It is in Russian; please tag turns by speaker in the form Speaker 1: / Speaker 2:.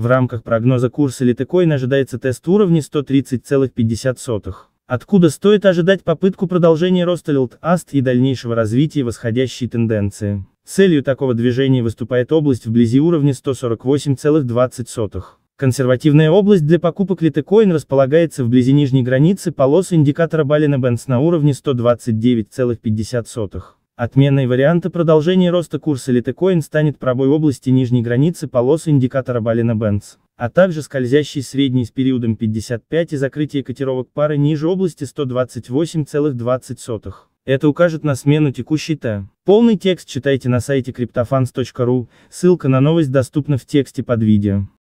Speaker 1: В рамках прогноза курса литекоин ожидается тест уровня 130,50. Откуда стоит ожидать попытку продолжения роста LTAST и дальнейшего развития восходящей тенденции? Целью такого движения выступает область вблизи уровня 148,20. Консервативная область для покупок литекоин располагается вблизи нижней границы полосы индикатора Балина Бенс на уровне 129,50. Отменой варианта продолжения роста курса Litecoin станет пробой области нижней границы полосы индикатора Балина Бенц, а также скользящий средний с периодом 55 и закрытие котировок пары ниже области 128,20. Это укажет на смену текущей Т. Полный текст читайте на сайте cryptofans.ru, ссылка на новость доступна в тексте под видео.